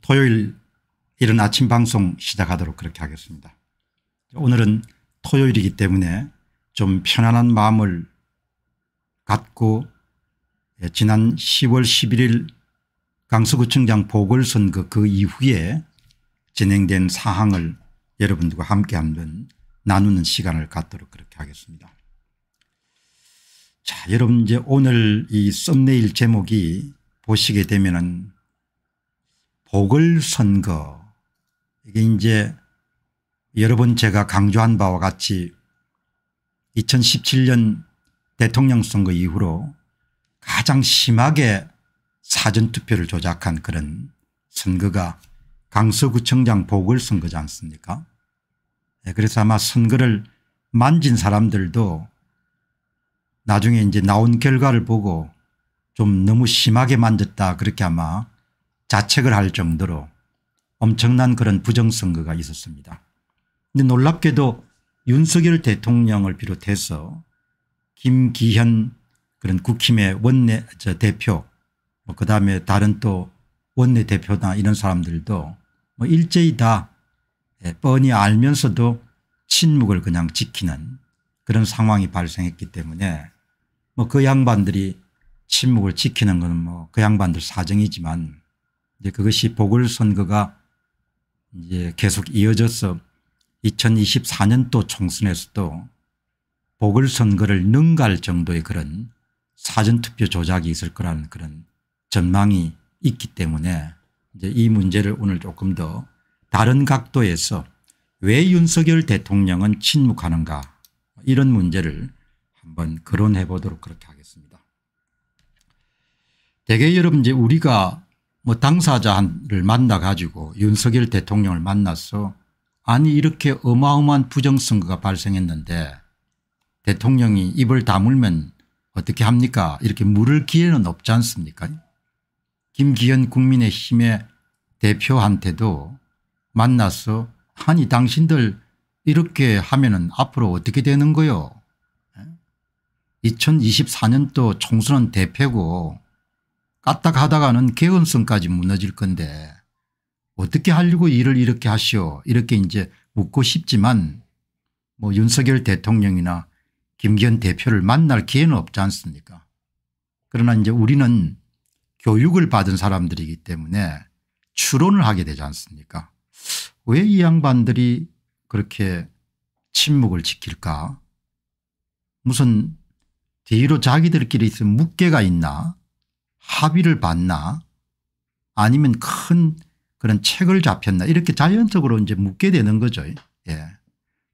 토요일 이른 아침 방송 시작하도록 그렇게 하겠습니다. 오늘은 토요일이기 때문에 좀 편안한 마음을 갖고 예, 지난 10월 11일 강서구청장 보궐선거 그 이후에 진행된 사항을 여러분들과 함께 한번 나누는 시간을 갖도록 그렇게 하겠습니다. 자 여러분 이제 오늘 이 썸네일 제목이 보시게 되면은 보궐선거 이게 이제 여러 번 제가 강조한 바와 같이 2017년 대통령 선거 이후로 가장 심하게 사전투표를 조작한 그런 선거가 강서구청장 보궐선거지 않습니까 예, 그래서 아마 선거를 만진 사람들도 나중에 이제 나온 결과를 보고 좀 너무 심하게 만졌다 그렇게 아마 자책을 할 정도로 엄청난 그런 부정선거가 있었습니다. 근데 놀랍게도 윤석열 대통령을 비롯해서 김기현 그런 국힘의 원내 저 대표 뭐 그다음에 다른 또 원내 대표나 이런 사람들도 뭐 일제히 다 예, 뻔히 알면서도 침묵을 그냥 지키는 그런 상황이 발생했기 때문에 뭐그 양반들이 침묵을 지키는 것뭐그 양반들 사정이지만 이제 그것이 보궐선거가 이제 계속 이어져서 2024년도 총선에서도 보궐선거를 능가할 정도의 그런 사전투표 조작이 있을 거라는 그런 전망이 있기 때문에 이제 이 문제를 오늘 조금 더 다른 각도에서 왜 윤석열 대통령은 침묵하는가 이런 문제를 한번 거론해 보도록 그렇게 하겠습니다. 대개 여러분 이제 우리가 뭐 당사자를 만나 가지고 윤석열 대통령을 만나서 아니 이렇게 어마어마한 부정선거가 발생했는데 대통령이 입을 다물면 어떻게 합니까 이렇게 물을 기회는 없지 않습니까 김기현 국민의힘의 대표한테도 만나서 아니 당신들 이렇게 하면 은 앞으로 어떻게 되는 거요 2024년도 예? 총선은 대표고 까딱 가다가는 개연성까지 무너질 건데 어떻게 하려고 일을 이렇게 하시오 이렇게 이제 묻고 싶지만 뭐 윤석열 대통령이나 김기현 대표를 만날 기회는 없지 않습니까 그러나 이제 우리는 교육을 받은 사람들이기 때문에 추론을 하게 되지 않습니까 왜 이 양반들이 그렇게 침묵을 지킬까 무슨 뒤로 자기들끼리 있으면 무게가 있나 합의를 받나 아니면 큰 그런 책을 잡혔나 이렇게 자연적으로 이제 묻게 되는 거죠. 예.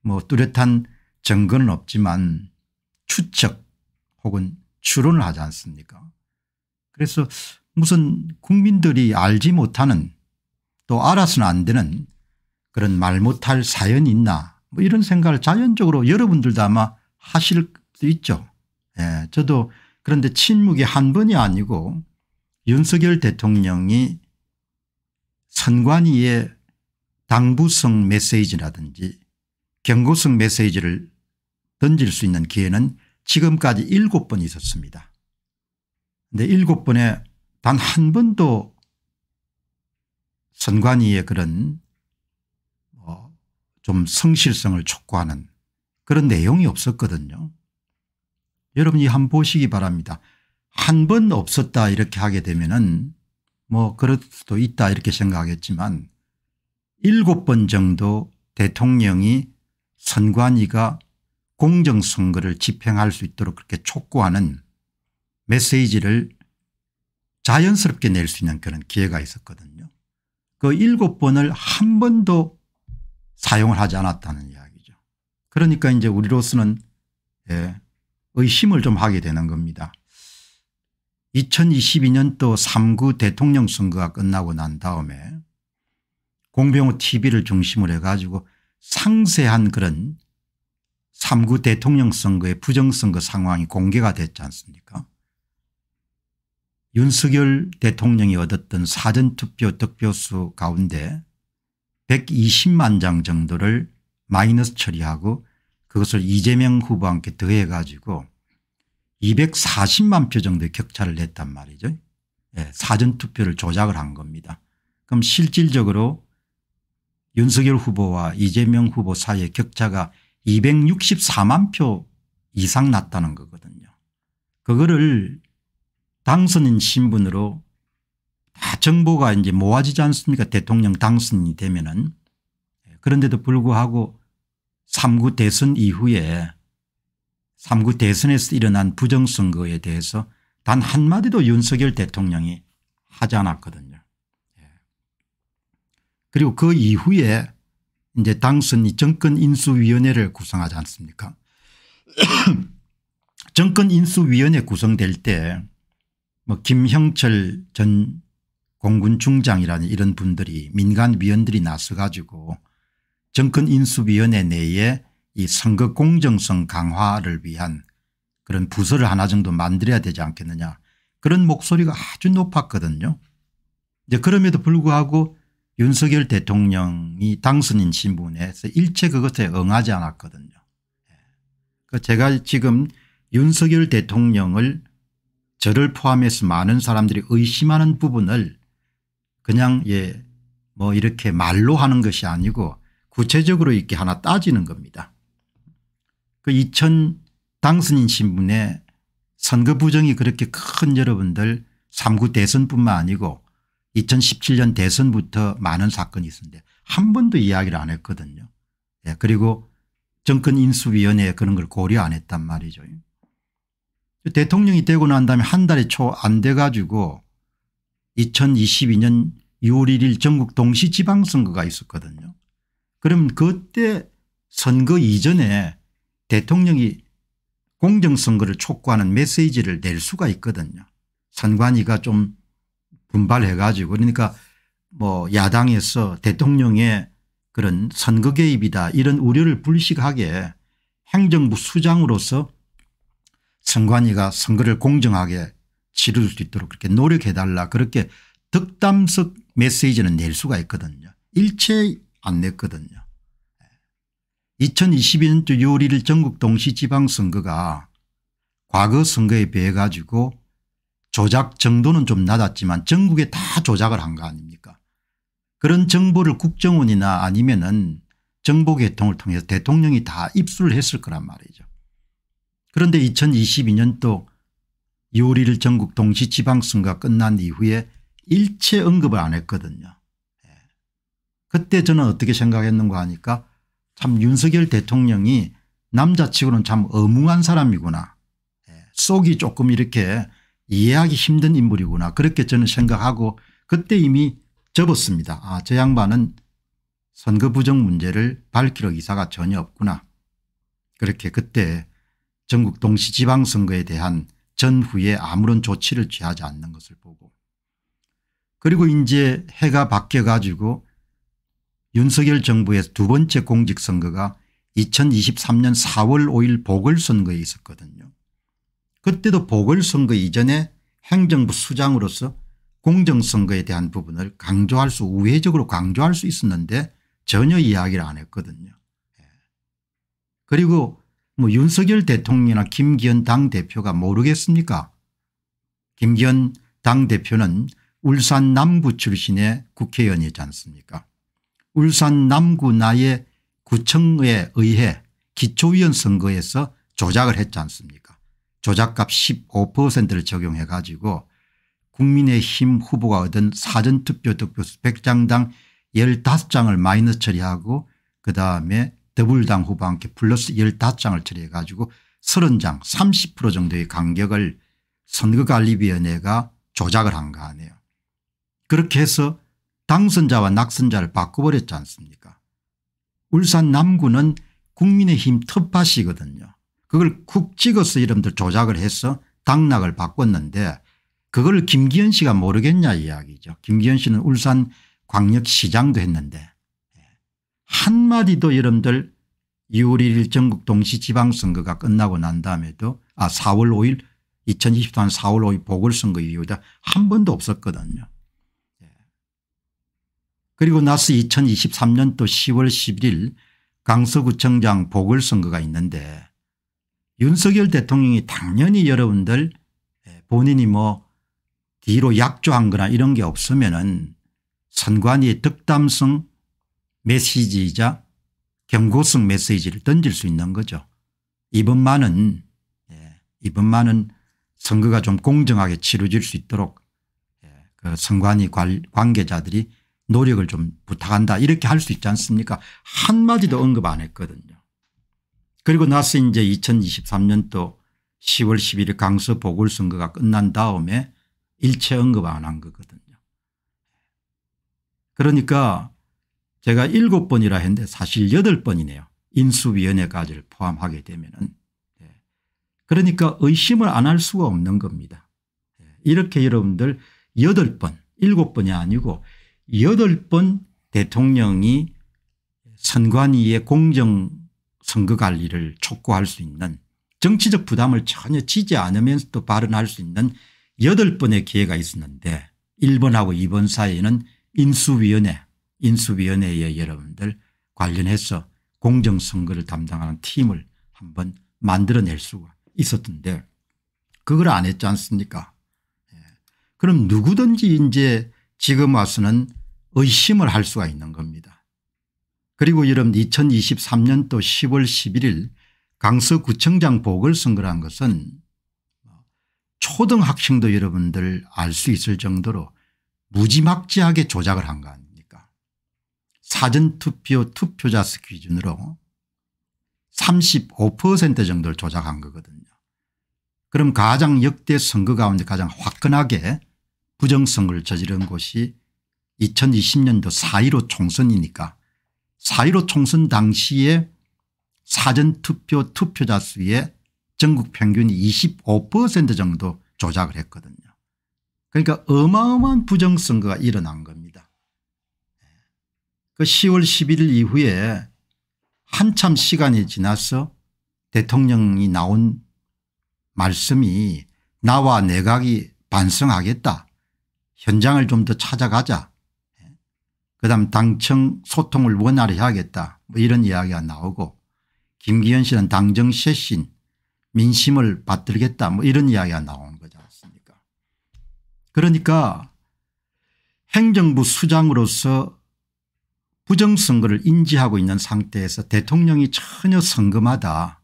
뭐 뚜렷한 증거는 없지만 추측 혹은 추론을 하지 않습니까 그래서 무슨 국민들이 알지 못하는 또 알아서는 안 되는 그런 말 못할 사연이 있나 뭐 이런 생각을 자연적으로 여러분들도 아마 하실 수 있죠. 예, 저도 그런데 침묵이 한 번이 아니고 윤석열 대통령이 선관위에 당부성 메시지라든지 경고성 메시지를 던질 수 있는 기회는 지금까지 일곱 번 있었습니다. 그런데 일곱 번에 단 한 번도 선관위의 그런 뭐좀 성실성을 촉구하는 그런 내용이 없었거든요. 여러분이 한번 보시기 바랍니다. 한 번 없었다 이렇게 하게 되면은 뭐 그럴 수도 있다 이렇게 생각하겠지만 일곱 번 정도 대통령이 선관위가 공정선거를 집행할 수 있도록 그렇게 촉구하는 메시지를 자연스럽게 낼 수 있는 그런 기회가 있었거든요. 그 일곱 번을 한 번도 사용을 하지 않았다는 이야기죠. 그러니까 이제 우리로서는 예, 의심을 좀 하게 되는 겁니다. 2022년도 3구 대통령 선거가 끝나고 난 다음에 공병호 tv를 중심으로 해가지고 상세한 그런 3구 대통령 선거의 부정선거 상황이 공개가 됐지 않습니까 윤석열 대통령이 얻었던 사전투표 득표수 가운데 120만 장 정도를 마이너스 처리하고 그것을 이재명 후보와 함께 더해 가지고 240만 표 정도의 격차를 냈단 말이죠. 예, 사전투표를 조작을 한 겁니다. 그럼 실질적으로 윤석열 후보와 이재명 후보 사이의 격차가 264만 표 이상 났다는 거거든요. 그거를 당선인 신분으로 다 정보가 이제 모아지지 않습니까 대통령 당선이 되면은 그런데도 불구하고 3구 대선 이후에 3구 대선에서 일어난 부정선거에 대해서 단 한마디도 윤석열 대통령이 하지 않았거든요. 예. 그리고 그 이후에 이제 당선이 정권인수위원회를 구성하지 않습니까 정권인수위원회 구성될 때 뭐 김형철 전 공군 중장이라는 이런 분들이 민간위원들이 나서 가지고 정권인수위원회 내에 이 선거 공정성 강화를 위한 그런 부서를 하나 정도 만들어야 되지 않겠느냐 그런 목소리가 아주 높았거든요. 이제 그럼에도 불구하고 윤석열 대통령이 당선인 신분에서 일체 그것에 응하지 않았거든요. 예. 그러니까 제가 지금 윤석열 대통령을 저를 포함해서 많은 사람들이 의심하는 부분을 그냥 예뭐 이렇게 말로 하는 것이 아니고 구체적으로 이렇게 하나 따지는 겁니다. 그 2000 당선인 신분에 선거 부정이 그렇게 큰 여러분들 3구 대선뿐만 아니고 2017년 대선부터 많은 사건이 있었는데 한 번도 이야기를 안 했거든요. 예, 그리고 정권인수위원회 그런 걸 고려 안 했단 말이죠. 대통령이 되고 난 다음에 한 달이 초 안 돼 가지고 2022년 6월 1일 전국 동시지방선거가 있었거든요. 그럼 그때 선거 이전에 대통령이 공정선거를 촉구하는 메시지를 낼 수가 있거든요. 선관위가 좀 분발해 가지고 그러니까 뭐 야당에서 대통령의 그런 선거 개입이다 이런 우려를 불식하게 행정부 수장으로서 선관위가 선거를 공정하게 치를 수 있도록 그렇게 노력해 달라 그렇게 득담석 메시지는 낼 수가 있거든요. 일체 안 냈거든요. 2022년 6월 1일 전국 동시지방선거가 과거 선거에 비해 가지고 조작 정도는 좀 낮았지만 전국에 다 조작을 한 거 아닙니까 그런 정보를 국정원이나 아니면 은 정보계통을 통해서 대통령이 다 입수를 했을 거란 말이죠. 그런데 2022년도 6월 1일 전국 동시지방선거가 끝난 이후에 일체 언급을 안 했거든요. 그때 저는 어떻게 생각했는가 하니까 참 윤석열 대통령이 남자치고는 참 어무한 사람이구나. 예, 속이 조금 이렇게 이해하기 힘든 인물이구나 그렇게 저는 생각하고 그때 이미 접었습니다. 아저 양반은 선거 부정 문제를 밝히러 기사가 전혀 없구나. 그렇게 그때 전국 동시 지방선거에 대한 전후에 아무런 조치를 취하지 않는 것을 보고 그리고 이제 해가 바뀌어 가지고 윤석열 정부의 두 번째 공직선거가 2023년 4월 5일 보궐선거에 있었거든요. 그때도 보궐선거 이전에 행정부 수장으로서 공정선거에 대한 부분을 강조할 수 우회적으로 강조할 수 있었는데 전혀 이야기를 안 했거든요. 예. 그리고 뭐 윤석열 대통령이나 김기현 당대표가 모르겠습니까 김기현 당대표는 울산 남부 출신의 국회의원이지 않습니까 울산 남구 나의 구청에 의해 기초위원 선거에서 조작을 했지 않습니까 조작값 15%를 적용해 가지고 국민의힘 후보가 얻은 사전투표 득표수 100장당 15장을 마이너스 처리하고 그다음에 더블당 후보와 함께 플러스 15장을 처리해 가지고 30장 30% 정도의 간격을 선거관리위원회가 조작을 한 거 아니에요. 그렇게 해서 당선자와 낙선자를 바꿔버렸지 않습니까 울산 남구는 국민의힘 텃밭이거든요. 그걸 쿡 찍어서 이름들 조작을 해서 당락을 바꿨는데 그걸 김기현 씨가 모르겠냐 이야기죠. 김기현 씨는 울산 광역시장도 했는데 예. 한마디도 여러분들 2월 1일 전국 동시지방선거가 끝나고 난 다음에도 아 4월 5일 2 0 2 3년 4월 5일 보궐선거 이후에 한 번도 없었거든요. 그리고 나서 2023년도 10월 11일 강서구청장 보궐선거가 있는데 윤석열 대통령이 당연히 여러분들 예, 본인이 뭐 뒤로 약조한 거나 이런 게 없으면 은 선관위의 득담성 메시지이자 경고성 메시지를 던질 수 있는 거죠. 이번만은 예, 이번만은 선거가 좀 공정하게 치러질 수 있도록 예, 그 선관위 관계자들이 노력을 좀 부탁한다 이렇게 할 수 있지 않습니까 한마디도 네. 언급 안 했거든요. 그리고 나서 이제 2023년도 10월 11일 강서 보궐선거가 끝난 다음에 일체 언급 안 한 거거든요. 그러니까 제가 7번이라 했는데 사실 8번이네요. 인수위원회까지를 포함하게 되면은. 예. 그러니까 의심을 안 할 수가 없는 겁니다. 예. 이렇게 여러분들 8번 7번이 아니고 여덟 번 대통령이 선관위의 공정 선거 관리를 촉구할 수 있는 정치적 부담을 전혀 지지 않으면서도 발언할 수 있는 여덟 번의 기회가 있었는데 1번하고 2번 사이에는 인수위원회 인수위원회에 여러분들 관련해서 공정선거를 담당하는 팀을 한번 만들어낼 수가 있었던데 그걸 안 했지 않습니까 예. 그럼 누구든지 이제 지금 와서는 의심을 할 수가 있는 겁니다. 그리고 여름 2023년도 10월 11일 강서구청장 보궐선거를 한 것은 초등학생도 여러분들 알 수 있을 정도로 무지막지하게 조작을 한 거 아닙니까 사전투표 투표자 수 기준으로 35% 정도를 조작한 거거든요. 그럼 가장 역대 선거 가운데 가장 화끈하게 부정성을 저지른 곳이 2020년도 4.15 총선이니까 4.15 총선 당시에 사전투표 투표자 수의 전국 평균이 25% 정도 조작을 했거든요. 그러니까 어마어마한 부정선거가 일어난 겁니다. 그 10월 11일 이후에 한참 시간이 지나서 대통령이 나온 말씀이 나와 내각이 반성하겠다 현장을 좀 더 찾아가자. 그다음 당청 소통을 원활히 해야겠다 뭐 이런 이야기가 나오고 김기현 씨는 당정 쇄신 민심을 받들겠다 뭐 이런 이야기가 나오는 거지 않습니까 그러니까 행정부 수장으로서 부정선거를 인지하고 있는 상태에서 대통령이 전혀 성금하다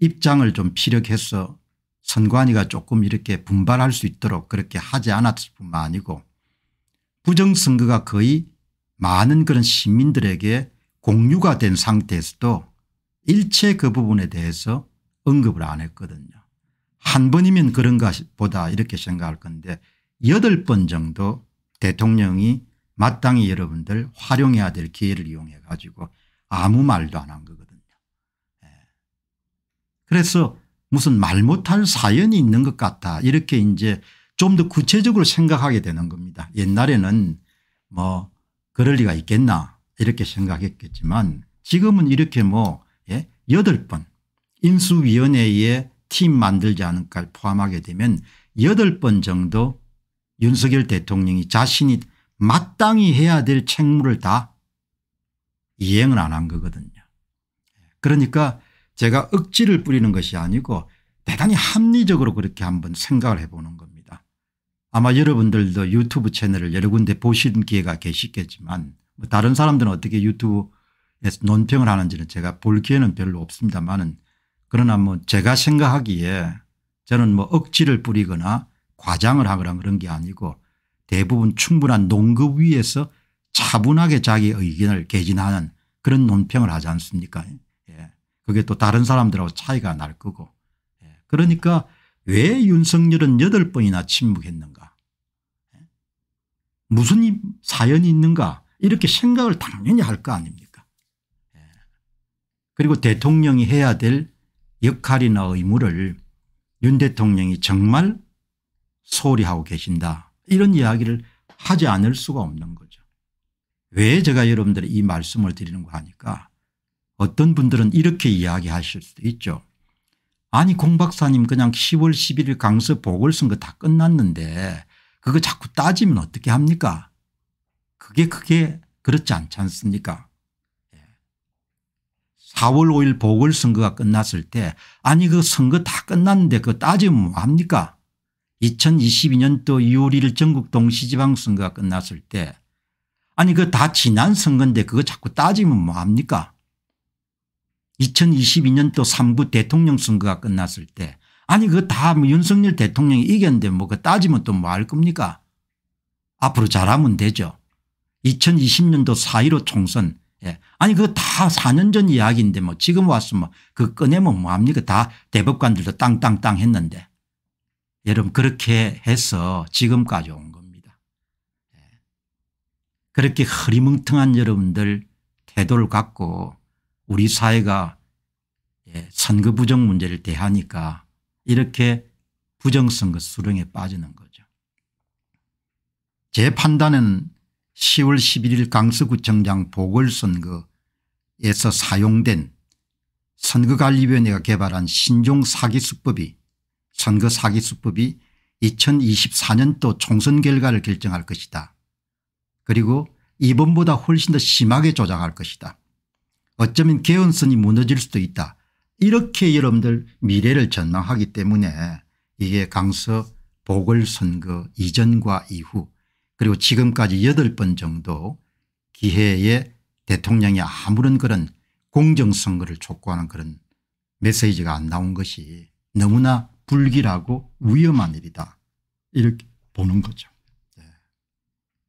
입장을 좀 피력해서 선관위가 조금 이렇게 분발할 수 있도록 그렇게 하지 않았을 뿐만 아니고 부정선거가 거의 많은 그런 시민들에게 공유가 된 상태에서도 일체 그 부분에 대해서 언급을 안 했거든요. 한 번이면 그런가 보다 이렇게 생각할 건데 여덟 번 정도 대통령이 마땅히 여러분들 활용해야 될 기회를 이용해 가지고 아무 말도 안 한 거거든요. 예. 그래서 무슨 말 못할 사연이 있는 것 같다 이렇게 이제 좀 더 구체적으로 생각하게 되는 겁니다. 옛날에는 뭐 그럴 리가 있겠나 이렇게 생각했겠지만 지금은 이렇게 뭐 예? 8번 인수위원회에 팀 만들지 않을까 를 포함하게 되면 8번 정도 윤석열 대통령이 자신이 마땅히 해야 될 책무를 다 이행을 안 한 거거든요. 그러니까 제가 억지를 뿌리는 것이 아니고 대단히 합리적으로 그렇게 한번 생각을 해보는 겁니다. 아마 여러분들도 유튜브 채널을 여러 군데 보신 기회가 계시겠지만 뭐 다른 사람들은 어떻게 유튜브에서 논평을 하는지는 제가 볼 기회는 별로 없습니다만 그러나 뭐 제가 생각하기에 저는 뭐 억지를 뿌리거나 과장을 하거나 그런 게 아니고 대부분 충분한 농급 위에서 차분하게 자기 의견을 개진하는 그런 논평을 하지 않습니까 그게 또 다른 사람들하고 차이가 날 거고 예. 그러니까 왜 윤석열은 여덟 번이나 침묵했는가 예? 무슨 사연이 있는가 이렇게 생각을 당연히 할 거 아닙니까 예. 그리고 대통령이 해야 될 역할이나 의무를 윤 대통령이 정말 소홀히 하고 계신다 이런 이야기를 하지 않을 수가 없는 거죠 왜 제가 여러분들이 이 말씀을 드리는 거 하니까 어떤 분들은 이렇게 이야기하실 수도 있죠. 아니 공 박사님 그냥 10월 11일 강서 보궐선 거다 끝났는데 그거 자꾸 따지면 어떻게 합니까 그게 그게 그렇지 않지 않습니까 4월 예. 5일 보궐선거가 끝났을 때 아니 그 선거 다 끝났는데 그거 따지면 뭐합니까 2022년도 2월 1일 전국 동시지방선거가 끝났을 때 아니 그 다 지난 선거인데 그거 자꾸 따지면 뭐합니까 2022년 또3부 대통령 선거가 끝났을 때 아니 그거 다 윤석열 대통령이 이겼는데 뭐그 따지면 또 뭐 할 겁니까 앞으로 잘하면 되죠. 2020년도 4.15 총선 예. 아니 그거 다 4년 전 이야기인데 뭐 지금 왔으면 뭐 그 꺼내면 뭐합니까 다 대법관들도 땅땅땅 했는데 여러분 그렇게 해서 지금까지 온 겁니다. 예. 그렇게 허리멍텅한 여러분들 태도를 갖고 우리 사회가 예, 선거 부정 문제를 대하니까 이렇게 부정선거 수령에 빠지는 거죠. 제 판단은 10월 11일 강서구청장 보궐선거에서 사용된 선거관리위원회가 개발한 신종 사기수법이 선거 사기수법이 2024년도 총선 결과를 결정할 것이다. 그리고 이번보다 훨씬 더 심하게 조작할 것이다. 어쩌면 개연성이 무너질 수도 있다. 이렇게 여러분들 미래를 전망하기 때문에 이게 강서 보궐선거 이전과 이후 그리고 지금까지 8번 정도 기회에 대통령이 아무런 그런 공정선거를 촉구하는 그런 메시지가 안 나온 것이 너무나 불길하고 위험한 일이다 이렇게 보는 거죠. 네.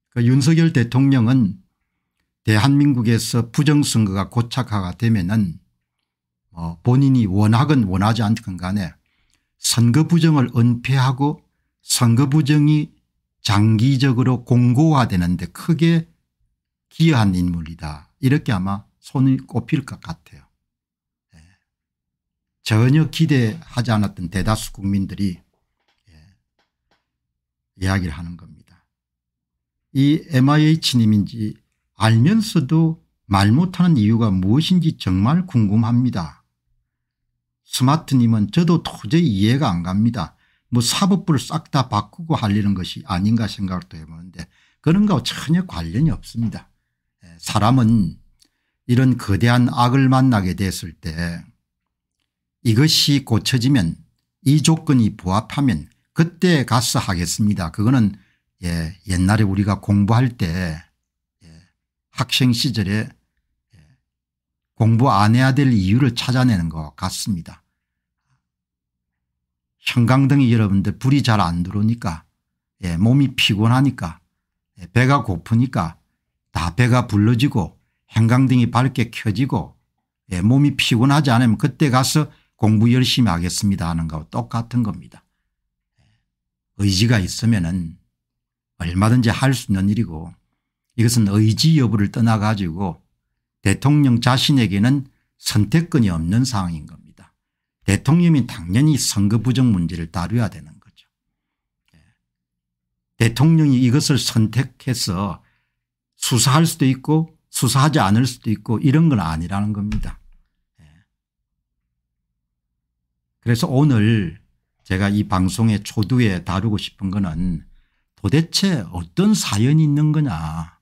그 윤석열 대통령은 대한민국에서 부정선거가 고착화가 되면은 어 본인이 원하건 원하지 않건 간에 선거 부정을 은폐하고 선거 부정이 장기적으로 공고화되는데 크게 기여한 인물이다. 이렇게 아마 손이 꼽힐 것 같아요. 예. 전혀 기대하지 않았던 대다수 국민들이 예. 이야기를 하는 겁니다. 이 MIH님인지 알면서도 말 못하는 이유가 무엇인지 정말 궁금합니다. 스마트님은 저도 도저히 이해가 안 갑니다. 뭐 사법부를 싹 다 바꾸고 하려는 것이 아닌가 생각도 해보는데 그런 거 전혀 관련이 없습니다. 예, 사람은 이런 거대한 악을 만나게 됐을 때 이것이 고쳐지면 이 조건이 부합하면 그때 가서 하겠습니다. 그거는 예, 옛날에 우리가 공부할 때 학생 시절에 예, 공부 안 해야 될 이유를 찾아내는 것 같습니다. 형광등이 여러분들 불이 잘 안 들어오니까 예, 몸이 피곤하니까 예, 배가 고프니까 다 배가 불러지고 형광등이 밝게 켜지고 예, 몸이 피곤하지 않으면 그때 가서 공부 열심히 하겠습니다 하는 거와 똑같은 겁니다. 예, 의지가 있으면 얼마든지 할 수 있는 일이고 이것은 의지 여부를 떠나 가지고 대통령 자신에게는 선택권이 없는 상황인 겁니다. 대통령이 당연히 선거 부정 문제를 다뤄야 되는 거죠. 예. 대통령이 이것을 선택해서 수사할 수도 있고 수사하지 않을 수도 있고 이런 건 아니라는 겁니다. 예. 그래서 오늘 제가 이 방송의 초두에 다루고 싶은 것은 도대체 어떤 사연이 있는 거냐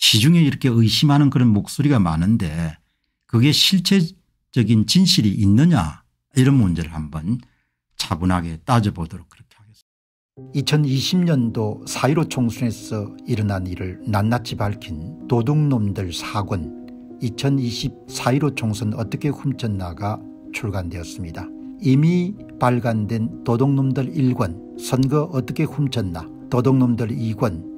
시중에 이렇게 의심하는 그런 목소리가 많은데 그게 실체적인 진실이 있느냐 이런 문제를 한번 차분하게 따져보도록 그렇게 하겠습니다. 2020년도 4.15 총선에서 일어난 일을 낱낱이 밝힌 도둑놈들 4권 2020 4.15 총선 어떻게 훔쳤나가 출간되었습니다. 이미 발간된 도둑놈들 1권 선거 어떻게 훔쳤나 도둑놈들 2권